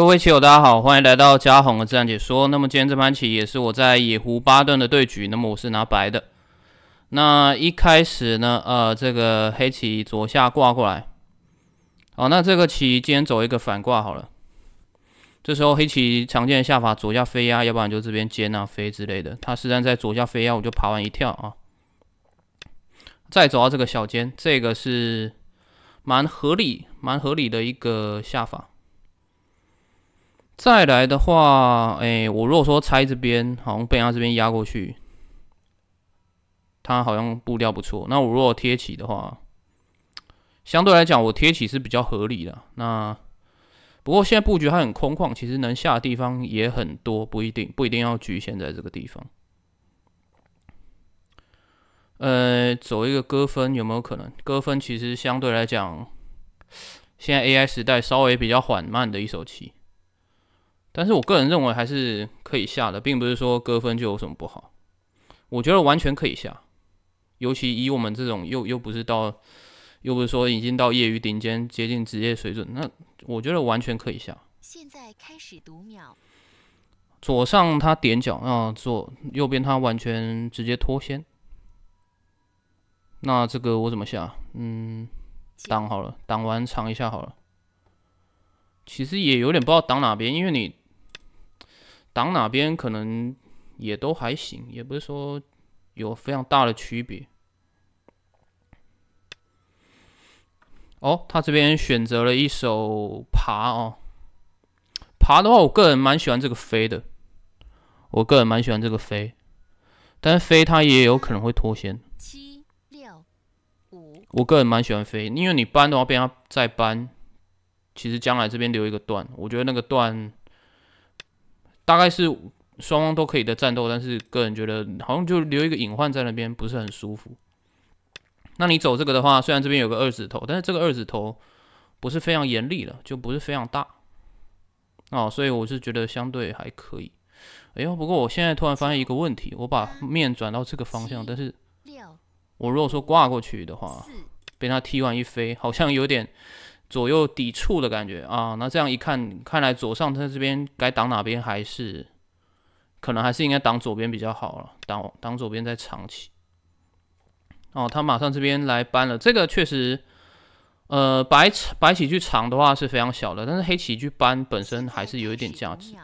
各位棋友，大家好，欢迎来到嘉宏的自然解说。那么今天这盘棋也是我在野狐八顿的对局。那么我是拿白的。那一开始呢，呃，这个黑棋左下挂过来。好，那这个棋今天走一个反挂好了。这时候黑棋常见的下法左下飞呀，要不然就这边尖啊飞之类的。他实际上在左下飞呀，我就爬完一跳啊。再走到这个小尖，这个是蛮合理、蛮合理的一个下法。再来的话，哎，我如果说拆这边，好像被他这边压过去，他好像步调不错。那我如果贴起的话，相对来讲我贴起是比较合理的。那不过现在布局还很空旷，其实能下的地方也很多，不一定不一定要局限在这个地方。呃，走一个割分有没有可能？割分其实相对来讲，现在 AI 时代稍微比较缓慢的一手棋。但是我个人认为还是可以下的，并不是说割分就有什么不好。我觉得完全可以下，尤其以我们这种又又不是到，又不是说已经到业余顶尖接近职业水准，那我觉得完全可以下。现在开始读秒。左上他点脚啊，左右边他完全直接脱先。那这个我怎么下？嗯，挡好了，挡完藏一下好了。其实也有点不知道挡哪边，因为你。挡哪边可能也都还行，也不是说有非常大的区别。哦，他这边选择了一手爬哦，爬的话，我个人蛮喜欢这个飞的，我个人蛮喜欢这个飞，但是飞他也有可能会脱先。七六五，我个人蛮喜欢飞，因为你搬的话，别人再搬，其实将来这边留一个段，我觉得那个段。大概是双方都可以的战斗，但是个人觉得好像就留一个隐患在那边，不是很舒服。那你走这个的话，虽然这边有个二指头，但是这个二指头不是非常严厉了，就不是非常大啊，所以我是觉得相对还可以。哎呦，不过我现在突然发现一个问题，我把面转到这个方向，但是我如果说挂过去的话，被他踢完一飞，好像有点。左右抵触的感觉啊，那这样一看，看来左上他这边该挡哪边还是，可能还是应该挡左边比较好了，挡挡左边再长起。哦，他马上这边来搬了，这个确实，呃，白白棋去长的话是非常小的，但是黑棋去搬本身还是有一点价值。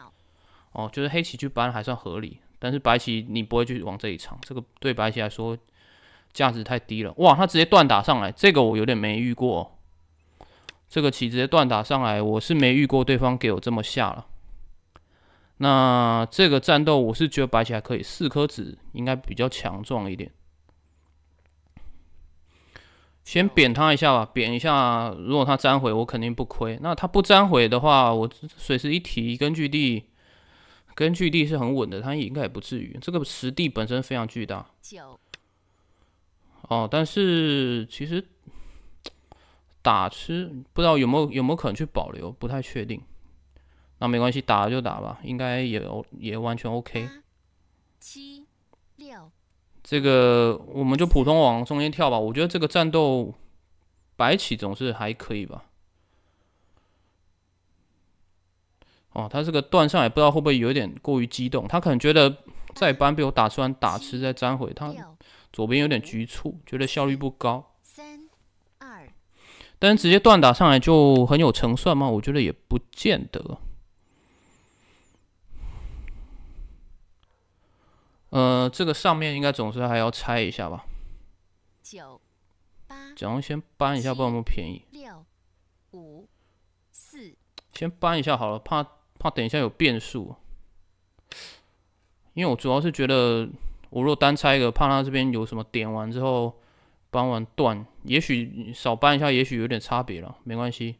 哦，就是黑棋去搬还算合理，但是白棋你不会去往这里长，这个对白棋来说价值太低了。哇，他直接断打上来，这个我有点没遇过。这个棋直接断打上来，我是没遇过对方给我这么下了。那这个战斗我是觉得白棋还可以，四颗子应该比较强壮一点。先扁他一下吧，扁一下，如果他粘回，我肯定不亏。那他不粘回的话，我随时一提根据地，根据地是很稳的，他应该也不至于。这个实地本身非常巨大。哦，但是其实。打吃不知道有没有有没有可能去保留，不太确定。那没关系，打就打吧，应该也也完全 OK。七六，这个我们就普通往中间跳吧。我觉得这个战斗白起总是还可以吧。哦，他这个断上也不知道会不会有一点过于激动，他可能觉得在搬被我打穿打吃再粘回他左边有点局促，觉得效率不高。但是直接断打上来就很有成算吗？我觉得也不见得。呃，这个上面应该总是还要拆一下吧。九八，只能先搬一下，不怎么便宜。六五四，先搬一下好了，怕怕等一下有变数。因为我主要是觉得，我如果单拆一个，怕他这边有什么点完之后。搬完断，也许少搬一下，也许有点差别了，没关系。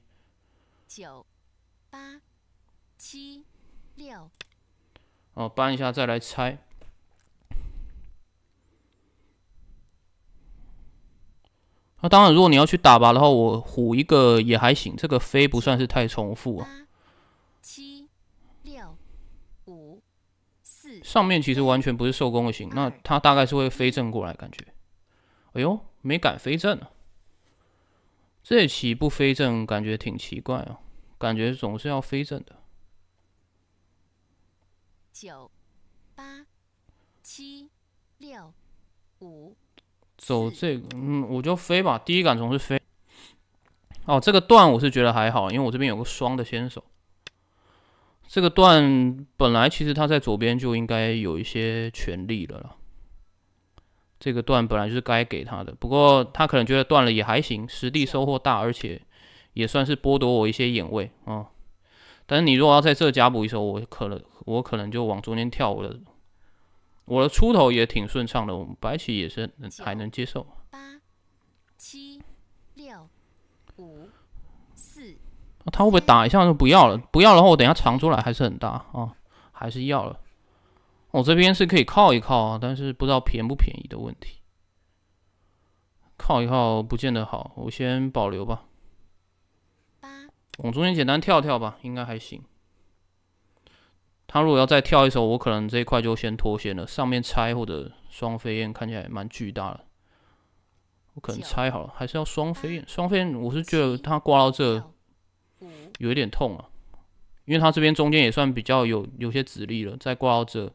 九八七六，哦，搬一下再来拆。那当然，如果你要去打吧的话，我虎一个也还行，这个飞不算是太重复啊。七六五四，上面其实完全不是受攻的型，那它大概是会飞正过来，感觉。哎呦！没敢飞正，这棋不飞正感觉挺奇怪啊，感觉总是要飞正的。九八七六五，走这个，嗯，我就飞吧，第一杆总是飞。哦，这个段我是觉得还好，因为我这边有个双的先手。这个段本来其实他在左边就应该有一些权利的了。这个段本来就是该给他的，不过他可能觉得断了也还行，实地收获大，而且也算是剥夺我一些眼位啊。但是你如果要在这加补一手，我可能我可能就往中间跳了，我的出头也挺顺畅的，我们白棋也是还能接受。八七六五四，他会不会打一下就不要了？不要的话，我等下藏出来还是很大啊，还是要了。我这边是可以靠一靠啊，但是不知道便不便宜的问题。靠一靠不见得好，我先保留吧。往中间简单跳跳吧，应该还行。他如果要再跳一手，我可能这一块就先脱险了。上面拆或者双飞燕看起来蛮巨大的，我可能拆好了，还是要双飞燕。双飞燕，我是觉得他挂到这，有一点痛啊，因为他这边中间也算比较有有些子力了，再挂到这。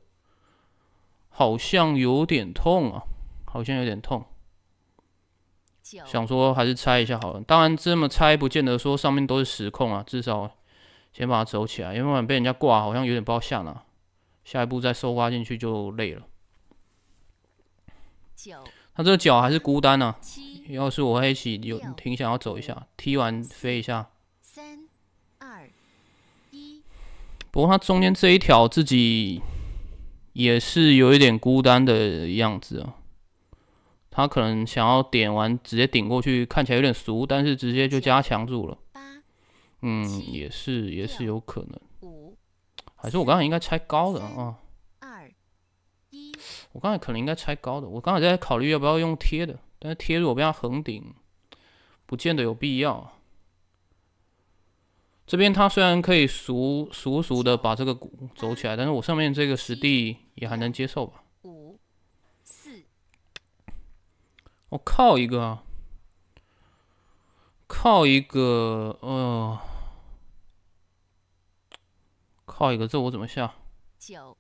好像有点痛啊，好像有点痛。想说还是拆一下好了，当然这么拆不见得说上面都是实控啊，至少先把它走起来，要不然被人家挂，好像有点不好下呢。下一步再收刮进去就累了。他这个脚还是孤单呢，要是我一起有挺想要走一下，踢完飞一下。三、二、一。不过他中间这一条自己。也是有一点孤单的样子啊，他可能想要点完直接顶过去，看起来有点俗，但是直接就加强住了。嗯，也是也是有可能。五，还是我刚才应该拆高的啊。二一，我刚才可能应该拆高的。我刚才在考虑要不要用贴的，但是贴如果被他横顶，不见得有必要。这边他虽然可以熟熟熟的把这个鼓走起来，但是我上面这个实地也还能接受吧。五四，我靠一个，靠一个，呃，靠一个，这我怎么下？九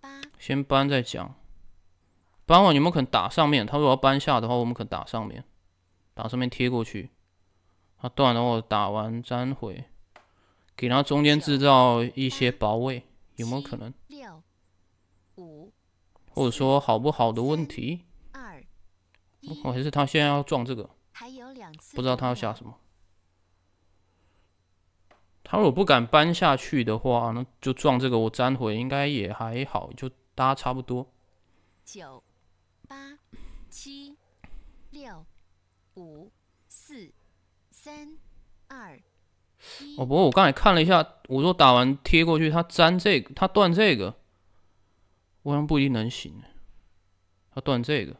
八，先搬再讲，搬完你们肯打上面？他如果要搬下的话，我们肯打上面，打上面贴过去。他断了，我打完粘回。给他中间制造一些薄位，有没有可能？六五，或者说好不好的问题？二一，我还是他现在要撞这个，不知道他要下什么。他如果不敢搬下去的话，那就撞这个，我粘回应该也还好，就搭差不多。九八七六五四三二。哦，不过我刚才看了一下，我说打完贴过去，它粘这个，它断这个，好像不一定能行。它断这个，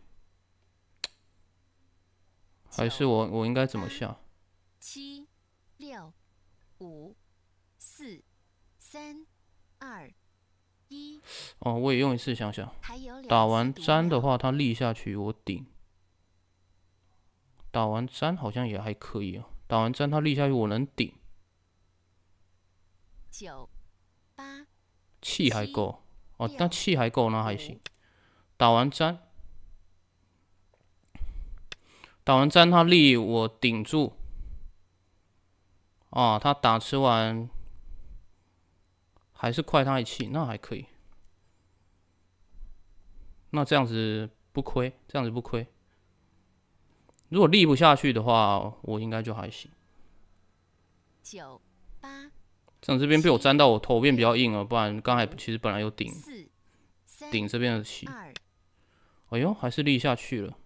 还是我我应该怎么下？七六五四三二一。哦，我也用一次，想想。打完粘的话，它立下去，我顶。打完粘好像也还可以啊，打完粘它立下去，我能顶。九八气还够哦，那气还够，那还行。打完粘，打完粘他力我顶住哦，他打吃完还是快，他气那还可以。那这样子不亏，这样子不亏。如果立不下去的话，我应该就还行。九八。这样这边被我粘到，我头变比较硬了，不然刚才其实本来有顶，顶这边的气。哎呦，还是立下去了。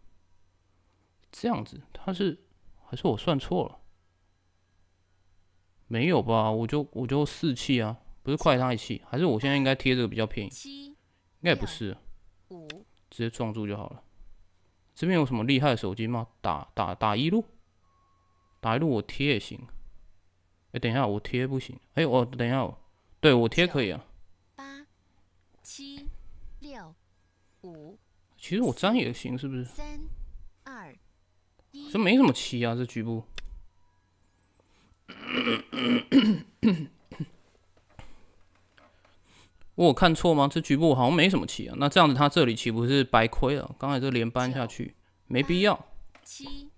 这样子，他是还是我算错了？没有吧？我就我就四气啊，不是快他一气。还是我现在应该贴这个比较便宜？应该也不是。直接撞住就好了。这边有什么厉害的手机吗？打打打一路，打一路我贴也行。哎，等一下，我贴不行。哎，我等一下，对我贴可以啊。八、七、六、五。其实我粘也行，是不是？三、二、一。这没什么七啊，这局部。我看错吗？这局部好像没什么七啊。那这样子，他这里岂不是白亏了？刚才这连扳下去没必要。七。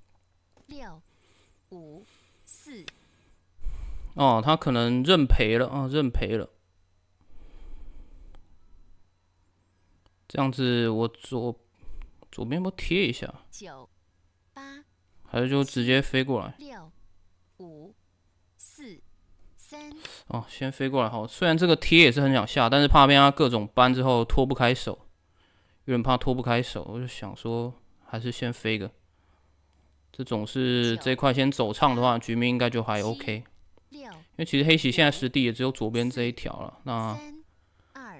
哦，他可能认赔了啊，认赔了。这样子，我左左边不贴一下？九八，还是就直接飞过来？六五四三。哦，先飞过来好。虽然这个贴也是很想下，但是怕被他各种扳之后拖不开手，有点怕拖不开手，我就想说还是先飞个。这种是这块先走唱的话，局面应该就还 OK。因为其实黑棋现在实地也只有左边这一条了，那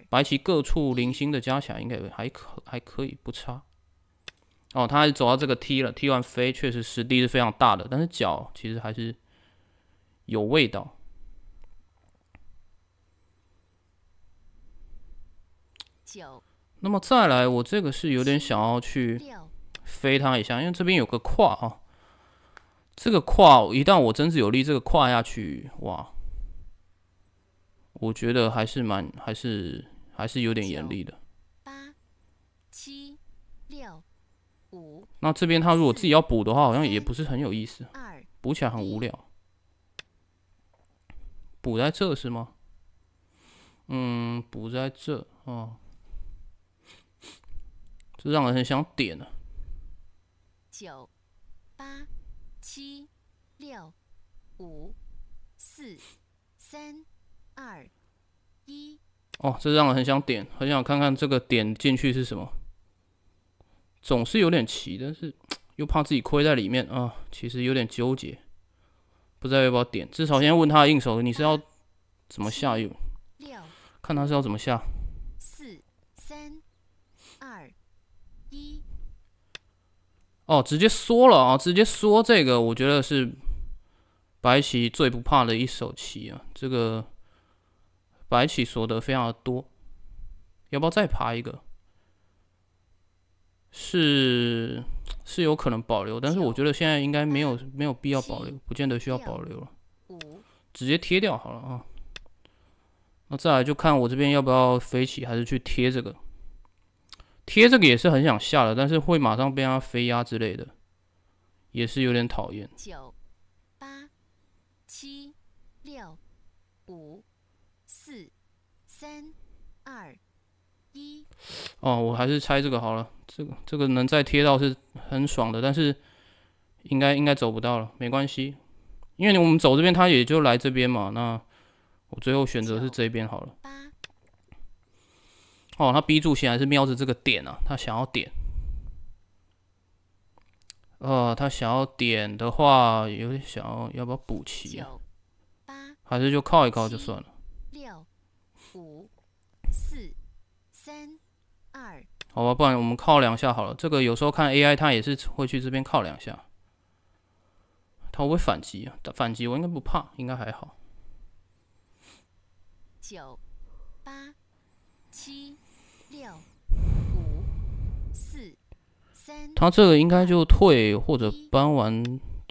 白棋各处零星的加起来应该还可还可以不差。哦，他走到这个踢了踢完飞确实实地是非常大的，但是脚其实还是有味道。那么再来，我这个是有点想要去飞他一下，因为这边有个跨啊。这个跨一旦我真是有力，这个跨下去，哇，我觉得还是蛮，还是还是有点严厉的。八七六五。那这边他如果自己要补的话，好像也不是很有意思。补起来很无聊。补在这是吗？嗯，补在这啊，这让人很想点呢。九八。七、六、五、四、三、二、一。哦，这让我很想点，很想看看这个点进去是什么。总是有点奇，但是又怕自己亏在里面啊，其实有点纠结，不知道要不要点。至少先问他的应手，你是要怎么下又？六，看他是要怎么下。哦，直接缩了啊，直接缩这个，我觉得是白棋最不怕的一手棋啊。这个白棋说的非常的多，要不要再爬一个？是是有可能保留，但是我觉得现在应该没有没有必要保留，不见得需要保留了，直接贴掉好了啊。那再来就看我这边要不要飞起，还是去贴这个。贴这个也是很想下的，但是会马上被他飞压之类的，也是有点讨厌。九八七六五四三二一哦，我还是拆这个好了。这个这个能再贴到是很爽的，但是应该应该走不到了，没关系，因为我们走这边他也就来这边嘛。那我最后选择是这边好了。哦，他 B 柱显然是瞄着这个点啊，他想要点。哦，他想要点的话，有点想要，要不要补齐？啊？八，还是就靠一靠就算了。六五四三二，好吧，不然我们靠两下好了。这个有时候看 AI，他也是会去这边靠两下，他会反击啊！反击，我应该不怕，应该还好。九八七。他这个应该就退或者搬完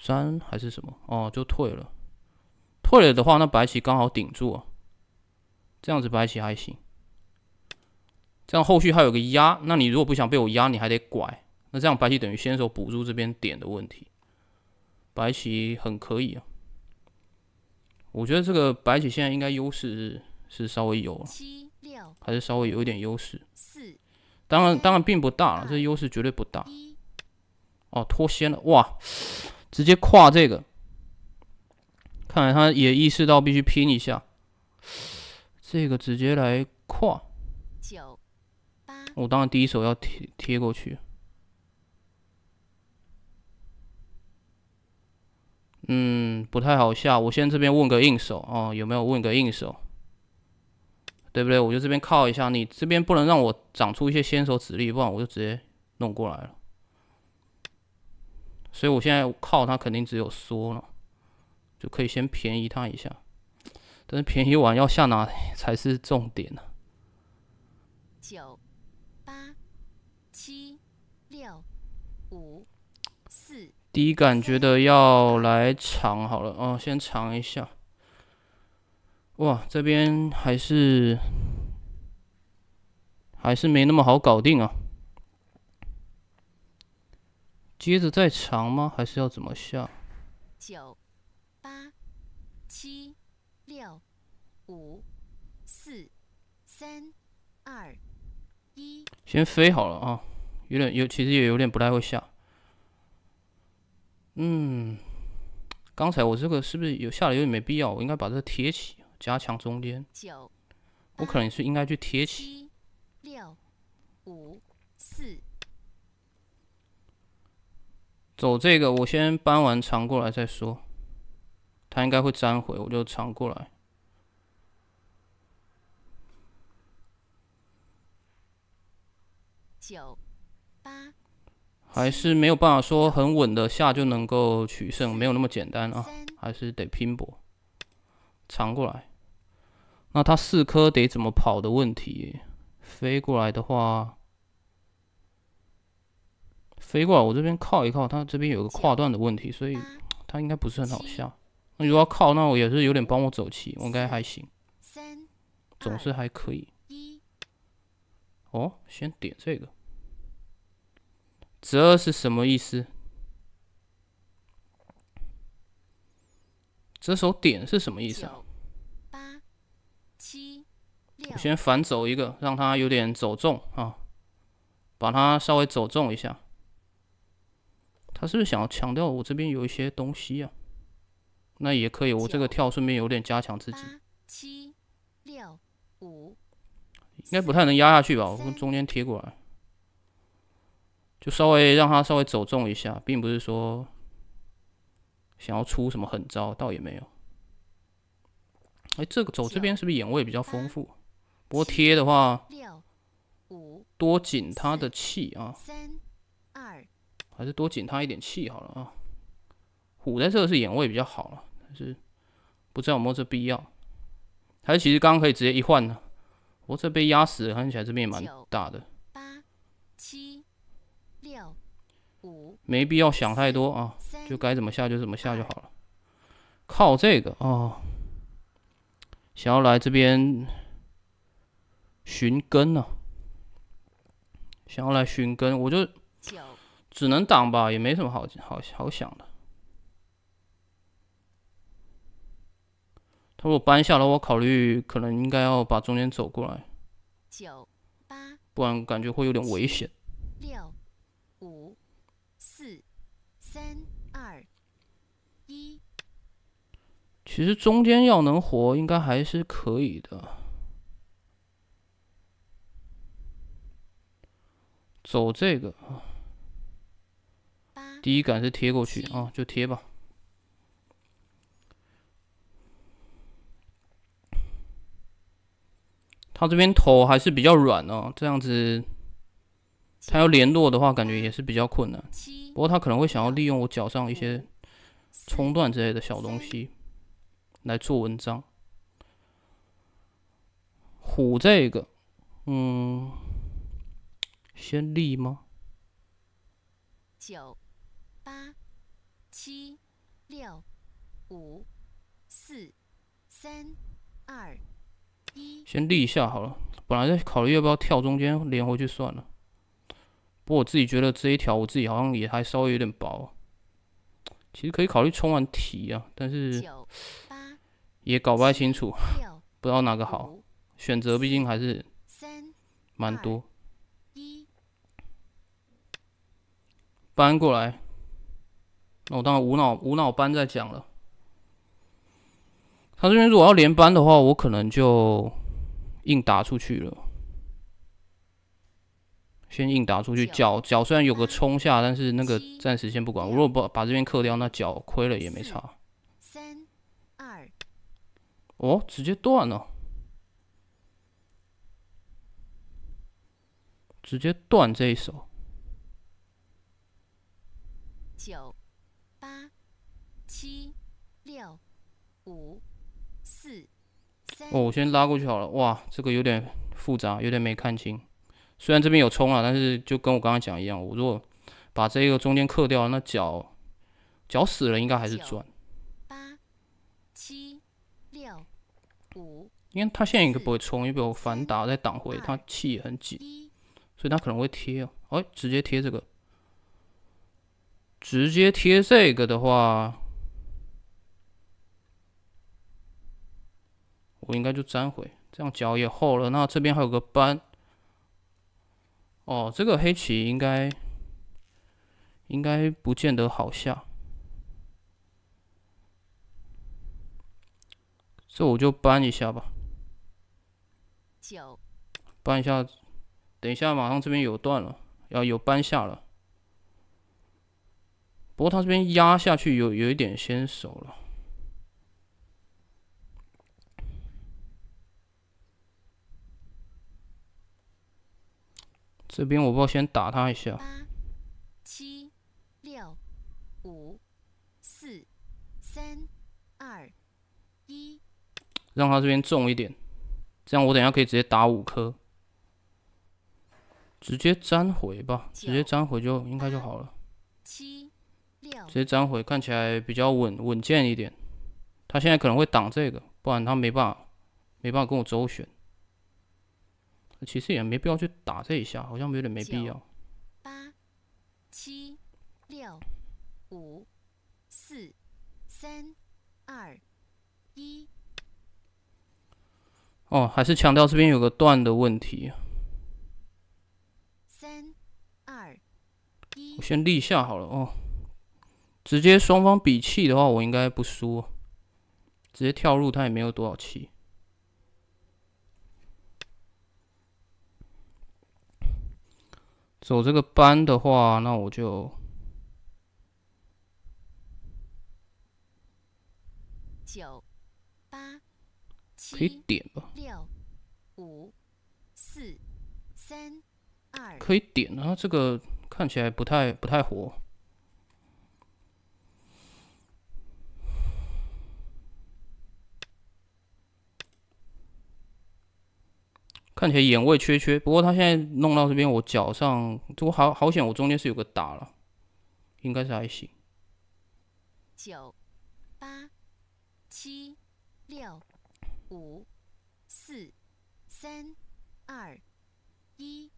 粘还是什么哦，就退了。退了的话，那白棋刚好顶住啊，这样子白棋还行。这样后续还有个压，那你如果不想被我压，你还得拐。那这样白棋等于先手补住这边点的问题，白棋很可以啊。我觉得这个白棋现在应该优势是稍微有，还是稍微有一点优势。当然，当然并不大，这优势绝对不大。哦，脱先了，哇！直接跨这个，看来他也意识到必须拼一下。这个直接来跨。九八，我当然第一手要贴贴过去。嗯，不太好下，我先这边问个应手哦，有没有问个应手？对不对？我就这边靠一下，你这边不能让我长出一些先手指力，不然我就直接弄过来了。所以我现在靠他，肯定只有缩了，就可以先便宜他一下。但是便宜完要下哪才是重点呢？九八七六五四。第一感觉的要来尝好了，嗯，先尝一下。哇，这边还是还是没那么好搞定啊。接着再长吗？还是要怎么下？九、八、七、六、五、四、三、二、一。先飞好了啊，有点有，其实也有点不太会下。嗯，刚才我这个是不是有下了有点没必要？我应该把这个贴起。加强中间，我可能是应该去贴起。六、五、四，走这个，我先搬完长过来再说。他应该会粘回，我就长过来。九、八，还是没有办法说很稳的下就能够取胜，没有那么简单啊，还是得拼搏。藏过来，那他四颗得怎么跑的问题？飞过来的话，飞过来我这边靠一靠，他这边有个跨段的问题，所以他应该不是很好下。那如果要靠，那我也是有点帮我走棋，我应该还行，总是还可以。哦，先点这个，这是什么意思？这首点是什么意思啊？八七六，我先反走一个，让他有点走重啊，把它稍微走重一下。他是不是想要强调我这边有一些东西呀？那也可以，我这个跳顺便有点加强自己。七六五，应该不太能压下去吧？我从中间贴过来，就稍微让他稍微走重一下，并不是说。想要出什么狠招，倒也没有。哎，这个走这边是不是眼位比较丰富？不过贴的话，五多紧他的气啊，三二还是多紧他一点气好了啊。虎在这是眼位比较好了，但是不知道有没有这必要，还是其实刚刚可以直接一换呢。不过这被压死，看起来这边蛮大的。八七六五没必要想太多啊。就该怎么下就怎么下就好了。靠这个哦，想要来这边寻根呢，想要来寻根，我就只能挡吧，也没什么好好好想的。他如果搬下来，我考虑可能应该要把中间走过来，不然感觉会有点危险。六。其实中间要能活，应该还是可以的。走这个啊，第一杆是贴过去啊，就贴吧。他这边头还是比较软哦，这样子，他要联络的话，感觉也是比较困难。不过他可能会想要利用我脚上一些冲断之类的小东西。来做文章，虎这个，嗯，先立吗？九八七六五四三二一，先立一下好了。本来在考虑要不要跳中间连回去算了，不过我自己觉得这一条我自己好像也还稍微有点薄，其实可以考虑冲完题啊，但是。也搞不太清楚，不知道哪个好选择，毕竟还是蛮多。搬过来，我当然无脑无脑搬再讲了。他这边如果要连搬的话，我可能就硬打出去了。先硬打出去，脚脚虽然有个冲下，但是那个暂时先不管。如果把把这边克掉，那脚亏了也没差。哦，直接断了！直接断这一手。九八七六五四三。哦，我先拉过去好了。哇，这个有点复杂，有点没看清。虽然这边有冲啊，但是就跟我刚刚讲一样，我如果把这个中间刻掉，那脚脚死了，应该还是赚。因为他现在应该不会冲，因为我反打再挡回，他气也很紧，所以他可能会贴哦。哎，直接贴这个，直接贴这个的话，我应该就粘回，这样脚也厚了。那这边还有个斑，哦，这个黑棋应该应该不见得好下，这我就搬一下吧。搬一下，等一下，马上这边有断了，要有搬下了。不过他这边压下去有有一点先手了，这边我报先打他一下，七六五四三二一，让他这边重一点。这样我等下可以直接打五颗，直接粘回吧，直接粘回就应该就好了。七，六，直接粘回看起来比较稳稳健一点。他现在可能会挡这个，不然他没办法没办法跟我周旋。其实也没必要去打这一下，好像有点没必要。八，七，六，五，四，三，二，一。哦，还是强调这边有个断的问题。三二一，我先立下好了哦。直接双方比气的话，我应该不输。直接跳入，他也没有多少气。走这个班的话，那我就九。可以点吧。六、五、四、三、二。可以点啊，这个看起来不太不太活。看起来眼位缺缺，不过他现在弄到这边，我脚上这我好好险，我中间是有个打了，应该是还行。九、八、七、六。五、四、三、二、一，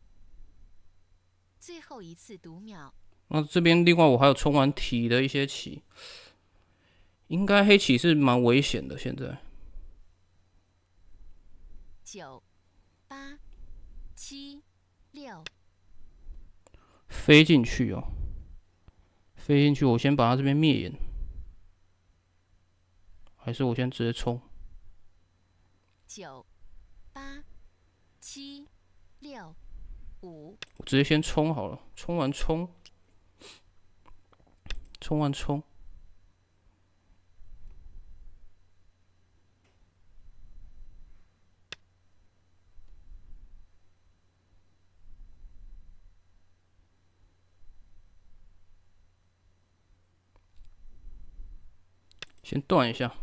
最后一次读秒。那这边另外我还有冲完体的一些棋，应该黑棋是蛮危险的。现在九、八、七、六，飞进去哦，飞进去！我先把它这边灭眼，还是我先直接冲？九，八，七，六，五。我直接先冲好了，冲完冲，冲完冲。先断一下。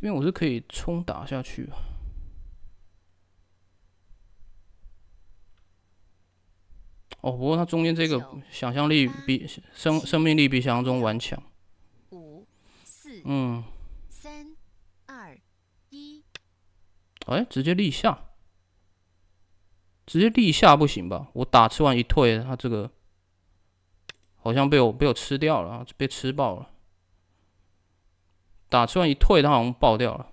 这边我是可以冲打下去哦，不过他中间这个想象力比生生命力比想象中顽强。五四嗯三二一，哎，直接立下，直接立下不行吧？我打吃完一退，他这个好像被我被我吃掉了，被吃爆了。打出来一退，它好像爆掉了。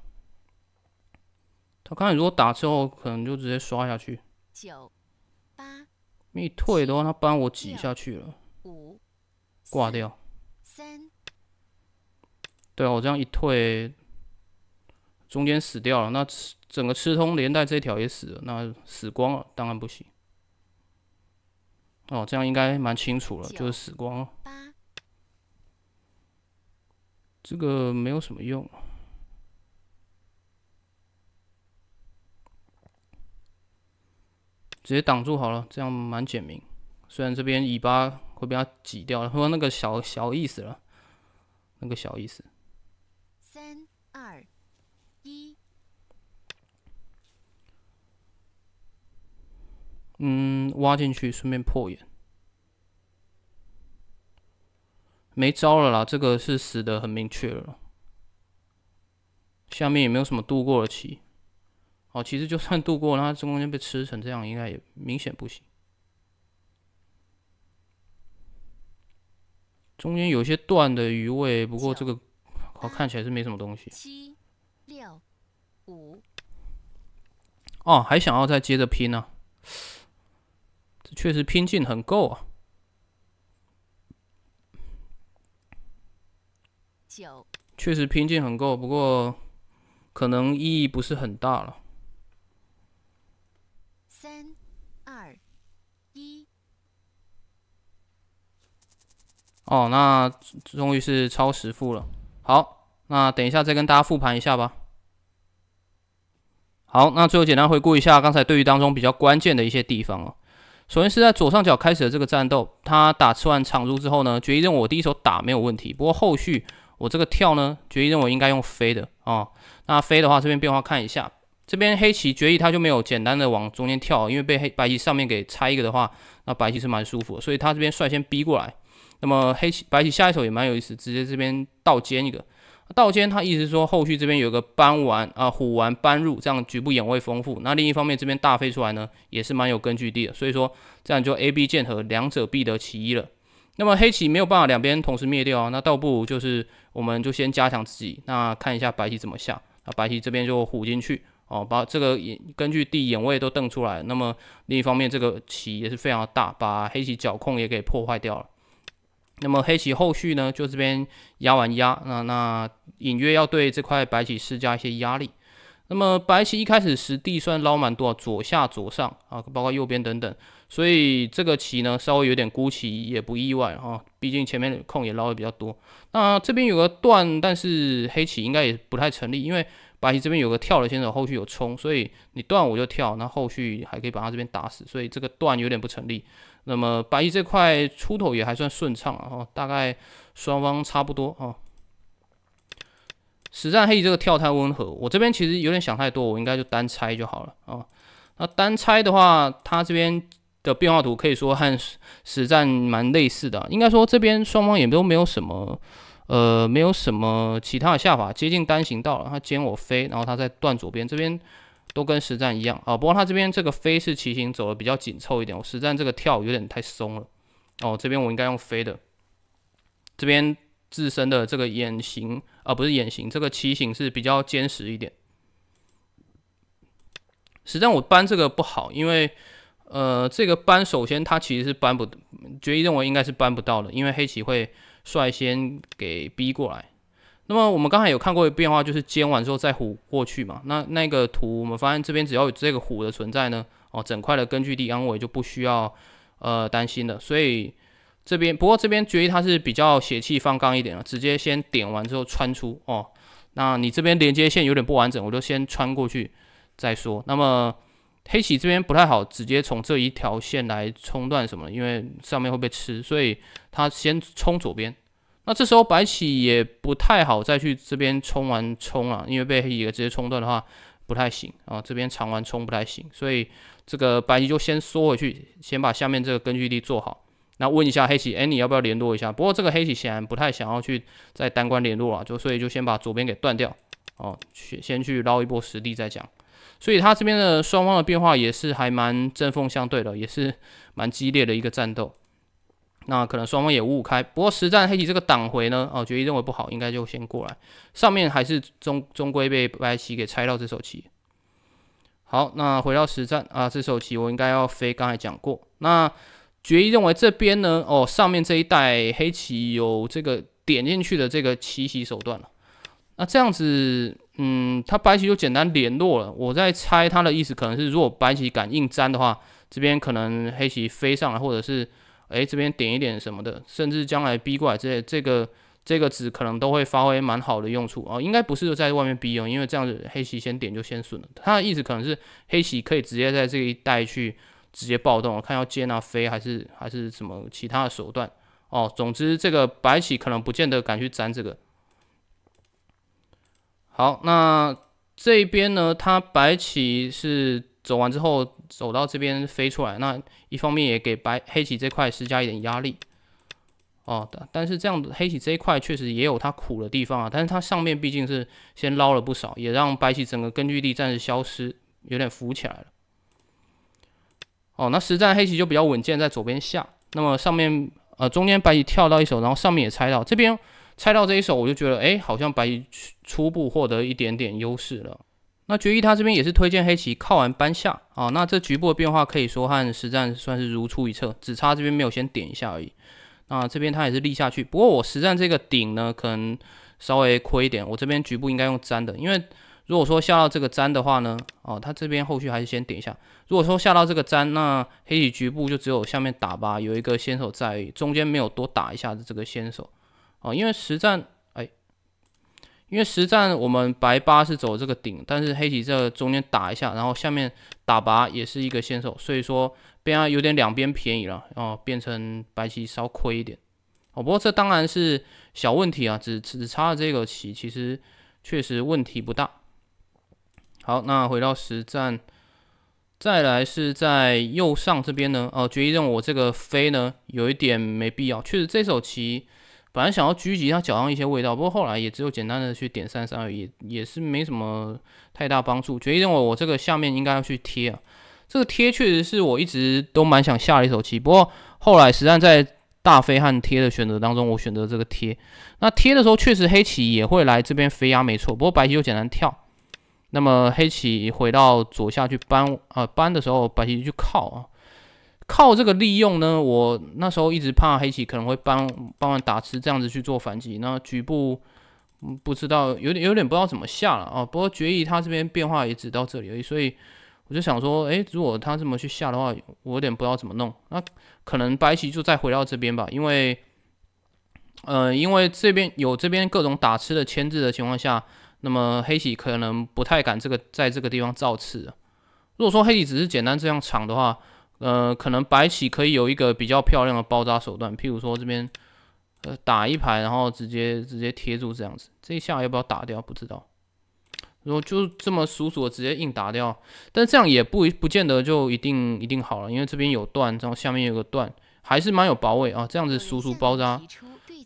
他刚才如果打之后，可能就直接刷下去。九八，你退的话，他把我挤下去了。五，挂掉。三，对啊，我这样一退，中间死掉了，那整个吃通连带这条也死了，那死光了，当然不行。哦，这样应该蛮清楚了，就是死光。了。这个没有什么用，直接挡住好了，这样蛮简明。虽然这边尾巴会被它挤掉了，不过那个小小意思了，那个小意思。三二一，嗯，挖进去，顺便破眼。没招了啦，这个是死的很明确了。下面也没有什么渡过的棋，哦，其实就算渡过那它中间被吃成这样，应该也明显不行。中间有些断的余味，不过这个，好看起来是没什么东西。七、六、五。哦，还想要再接着拼呢，这确实拼劲很够啊。九。确实拼劲很够，不过可能意义不是很大了。三、二、一，哦，那终于是超时负了。好，那等一下再跟大家复盘一下吧。好，那最后简单回顾一下刚才对于当中比较关键的一些地方哦。首先是在左上角开始的这个战斗，他打吃完长住之后呢，决议任务我第一手打没有问题，不过后续。我这个跳呢，决议认为应该用飞的啊。那飞的话，这边变化看一下，这边黑棋决议他就没有简单的往中间跳，因为被黑白棋上面给拆一个的话，那白棋是蛮舒服，所以他这边率先逼过来。那么黑棋白棋下一手也蛮有意思，直接这边倒尖一个，倒尖他意思说后续这边有个扳完啊虎完搬入，这样局部眼位丰富。那另一方面这边大飞出来呢，也是蛮有根据地的，所以说这样就 A B 剑和两者必得其一了。那么黑棋没有办法两边同时灭掉啊，那倒不如就是我们就先加强自己，那看一下白棋怎么下。那白棋这边就虎进去哦，把这个眼根据地眼位都瞪出来。那么另一方面，这个棋也是非常大，把黑棋角控也给破坏掉了。那么黑棋后续呢，就这边压完压，那那隐约要对这块白棋施加一些压力。那么白棋一开始实地算捞满多少？左下、左上啊，包括右边等等，所以这个棋呢稍微有点孤棋也不意外啊，毕竟前面的空也捞的比较多。那这边有个断，但是黑棋应该也不太成立，因为白棋这边有个跳的先手，后续有冲，所以你断我就跳，那后续还可以把他这边打死，所以这个断有点不成立。那么白棋这块出头也还算顺畅啊，大概双方差不多啊。实战黑这个跳太温和，我这边其实有点想太多，我应该就单拆就好了啊。那单拆的话，他这边的变化图可以说和实战蛮类似的，应该说这边双方也都没有什么，呃，没有什么其他的下法，接近单行道了。他接我飞，然后他在断左边，这边都跟实战一样啊。不过他这边这个飞是骑行走的比较紧凑一点，我实战这个跳有点太松了哦。这边我应该用飞的，这边。自身的这个眼型啊，不是眼型，这个棋形是比较坚实一点。实际上，我搬这个不好，因为呃，这个搬首先它其实是搬不，决议认为应该是搬不到的，因为黑棋会率先给逼过来。那么我们刚才有看过变化，就是尖完之后再虎过去嘛。那那个图我们发现，这边只要有这个虎的存在呢，哦，整块的根据地安围就不需要呃担心了。所以。这边不过这边决议它是比较血气方刚一点了，直接先点完之后穿出哦。那你这边连接线有点不完整，我就先穿过去再说。那么黑棋这边不太好，直接从这一条线来冲断什么，因为上面会被吃，所以他先冲左边。那这时候白棋也不太好再去这边冲完冲了，因为被黑也直接冲断的话不太行啊。这边长完冲不太行，所以这个白棋就先缩回去，先把下面这个根据地做好。那问一下黑棋，哎，你要不要联络一下？不过这个黑棋显然不太想要去在单关联络了，就所以就先把左边给断掉，哦，先先去捞一波实力再讲。所以他这边的双方的变化也是还蛮针锋相对的，也是蛮激烈的一个战斗。那可能双方也五五开，不过实战黑棋这个挡回呢，哦，决议认为不好，应该就先过来。上面还是终终归被白棋给拆到这手棋。好，那回到实战啊，这手棋我应该要飞，刚才讲过那。决议认为这边呢，哦，上面这一带黑棋有这个点进去的这个奇袭手段了。那这样子，嗯，他白棋就简单联络了。我在猜他的意思，可能是如果白棋敢硬粘的话，这边可能黑棋飞上来，或者是哎这边点一点什么的，甚至将来逼过来，之类，这个这个子可能都会发挥蛮好的用处啊。应该不是在外面逼用，因为这样子黑棋先点就先损了。他的意思可能是黑棋可以直接在这一带去。直接暴动看要接那飞还是还是什么其他的手段哦。总之，这个白起可能不见得敢去粘这个。好，那这边呢，他白起是走完之后走到这边飞出来，那一方面也给白黑棋这块施加一点压力。哦，但但是这样子黑棋这一块确实也有它苦的地方啊，但是它上面毕竟是先捞了不少，也让白起整个根据地暂时消失，有点浮起来了。哦，那实战黑棋就比较稳健，在左边下。那么上面，呃，中间白棋跳到一手，然后上面也拆到这边，拆到这一手，我就觉得，哎，好像白棋初步获得一点点优势了。那决议他这边也是推荐黑棋靠完搬下啊。那这局部的变化可以说和实战算是如出一辙，只差这边没有先点一下而已。那这边他也是立下去，不过我实战这个顶呢，可能稍微亏一点。我这边局部应该用粘的，因为。如果说下到这个粘的话呢，哦，他这边后续还是先点一下。如果说下到这个粘，那黑棋局部就只有下面打吧，有一个先手在中间没有多打一下的这个先手，哦，因为实战，哎，因为实战我们白八是走这个顶，但是黑棋这中间打一下，然后下面打拔也是一个先手，所以说边有点两边便宜了，哦，变成白棋稍亏一点，哦，不过这当然是小问题啊，只只差这个棋，其实确实问题不大。好，那回到实战，再来是在右上这边呢。哦，决议认为我这个飞呢有一点没必要。确实，这手棋本来想要狙击他脚上一些味道，不过后来也只有简单的去点三三二，也也是没什么太大帮助。决议认为我这个下面应该要去贴啊。这个贴确实是我一直都蛮想下的一手棋，不过后来实战在大飞和贴的选择当中，我选择这个贴。那贴的时候，确实黑棋也会来这边飞压没错，不过白棋就简单跳。那么黑棋回到左下去搬，呃，搬的时候白棋去靠啊，靠这个利用呢。我那时候一直怕黑棋可能会帮帮完打吃这样子去做反击，那局部不知道有点有点不知道怎么下了啊。不过决议他这边变化也只到这里而已，所以我就想说，哎，如果他这么去下的话，我有点不知道怎么弄。那可能白棋就再回到这边吧，因为，呃，因为这边有这边各种打吃的牵制的情况下。那么黑棋可能不太敢这个在这个地方造次。如果说黑棋只是简单这样抢的话，呃，可能白棋可以有一个比较漂亮的包扎手段，譬如说这边呃打一排，然后直接直接贴住这样子。这一下要不要打掉？不知道。如果就这么疏疏的直接硬打掉，但这样也不不见得就一定一定好了，因为这边有断，然后下面有个断，还是蛮有保位啊。这样子疏疏包扎，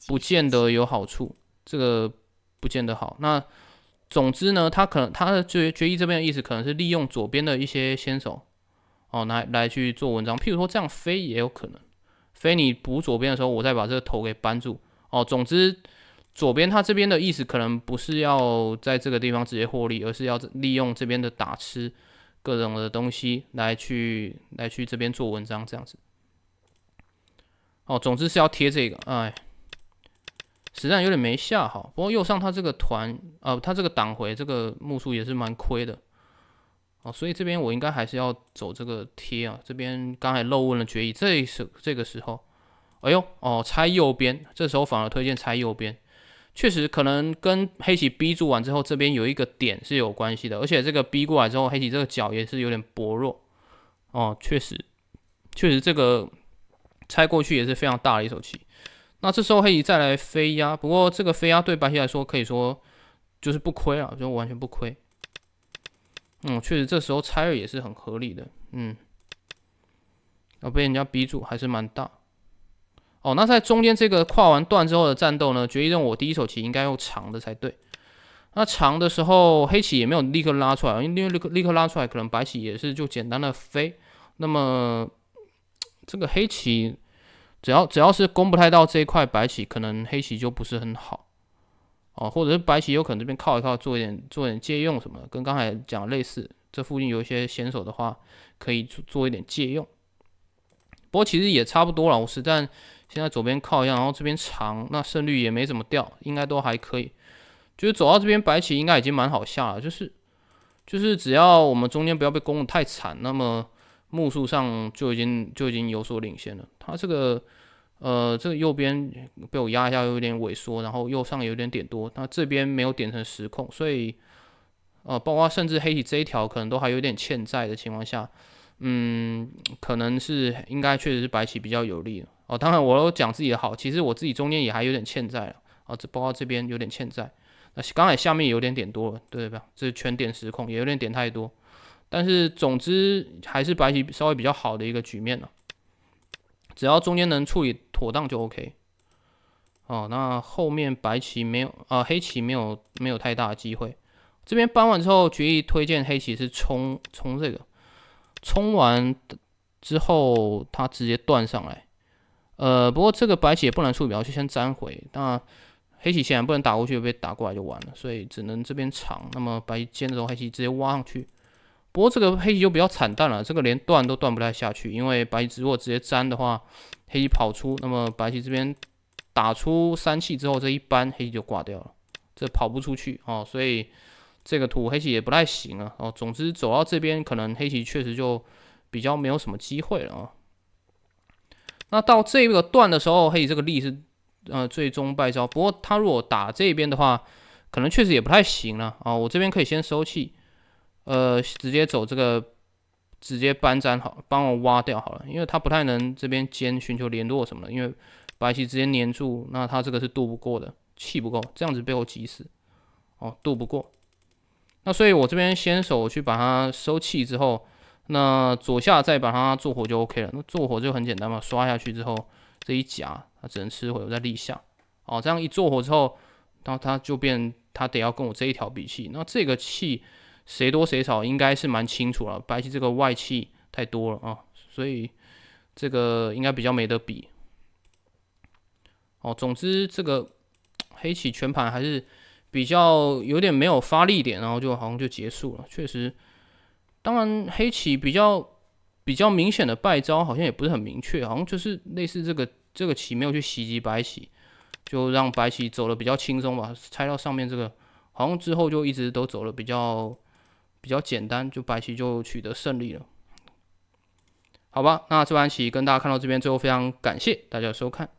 不见得有好处，这个不见得好。那。总之呢，他可能他的决决议这边的意思可能是利用左边的一些先手，哦，来来去做文章。譬如说这样飞也有可能，飞你补左边的时候，我再把这个头给扳住。哦，总之左边他这边的意思可能不是要在这个地方直接获利，而是要利用这边的打吃各种的东西来去来去这边做文章这样子。哦，总之是要贴这个，哎。实战有点没下好，不过右上他这个团，呃，他这个挡回这个目数也是蛮亏的，哦，所以这边我应该还是要走这个贴啊。这边刚才漏问了决议，这时这个时候，哎呦，哦，拆右边，这时候反而推荐拆右边，确实可能跟黑棋逼住完之后这边有一个点是有关系的，而且这个逼过来之后，黑棋这个角也是有点薄弱，哦，确实，确实这个拆过去也是非常大的一手棋。那这时候黑棋再来飞压，不过这个飞压对白棋来说可以说就是不亏啊，就完全不亏。嗯，确实这时候拆二也是很合理的。嗯，要被人家逼住还是蛮大。哦，那在中间这个跨完段之后的战斗呢？决议任我第一手棋应该用长的才对。那长的时候黑棋也没有立刻拉出来，因为立刻立刻拉出来可能白棋也是就简单的飞。那么这个黑棋。只要只要是攻不太到这一块，白棋可能黑棋就不是很好，哦，或者是白棋有可能这边靠一靠，做一点做一点借用什么的，跟刚才讲类似。这附近有一些先手的话，可以做做一点借用。不过其实也差不多了，我实战现在左边靠一下，然后这边长，那胜率也没怎么掉，应该都还可以。就是走到这边，白棋应该已经蛮好下了，就是就是只要我们中间不要被攻得太惨，那么目数上就已经就已经有所领先了。它这个。呃，这个右边被我压一下，有点萎缩，然后右上有点点多，那这边没有点成实控，所以呃，包括甚至黑体这一条可能都还有点欠债的情况下，嗯，可能是应该确实是白棋比较有利哦。当然，我讲自己的好，其实我自己中间也还有点欠债了啊，这包括这边有点欠债，那刚才下面有点点多了，对吧？这全点实控也有点点太多，但是总之还是白棋稍微比较好的一个局面了。只要中间能处理妥当就 OK。哦，那后面白棋没有啊，黑棋没有没有太大的机会。这边扳完之后，决议推荐黑棋是冲冲这个，冲完之后他直接断上来。呃，不过这个白棋也不能处理，我就先粘回。那黑棋显然不能打过去，被打过来就完了，所以只能这边长。那么白尖的时候，黑棋直接挖上去。不过这个黑棋就比较惨淡了，这个连断都断不太下去，因为白棋如果直接粘的话，黑棋跑出，那么白棋这边打出三气之后，这一扳黑棋就挂掉了，这跑不出去啊，所以这个图黑棋也不太行啊。哦，总之走到这边，可能黑棋确实就比较没有什么机会了啊。那到这个断的时候，黑棋这个力是呃最终败招。不过他如果打这边的话，可能确实也不太行了啊。我这边可以先收气。呃，直接走这个，直接搬粘好，帮我挖掉好了，因为他不太能这边尖寻求联络什么的，因为白棋直接粘住，那他这个是渡不过的，气不够，这样子被我挤死，哦，渡不过。那所以我这边先手去把它收气之后，那左下再把它做活就 OK 了。那做活就很简单嘛，刷下去之后，这一夹它只能吃回，我再立下。哦，这样一做活之后，那它就变它得要跟我这一条比气，那这个气。谁多谁少应该是蛮清楚了，白棋这个外气太多了啊，所以这个应该比较没得比。哦，总之这个黑棋全盘还是比较有点没有发力点，然后就好像就结束了。确实，当然黑棋比较比较明显的败招好像也不是很明确，好像就是类似这个这个棋没有去袭击白棋，就让白棋走的比较轻松吧，拆到上面这个，好像之后就一直都走了比较。比较简单，就白棋就取得胜利了，好吧？那这盘棋跟大家看到这边，最后非常感谢大家收看。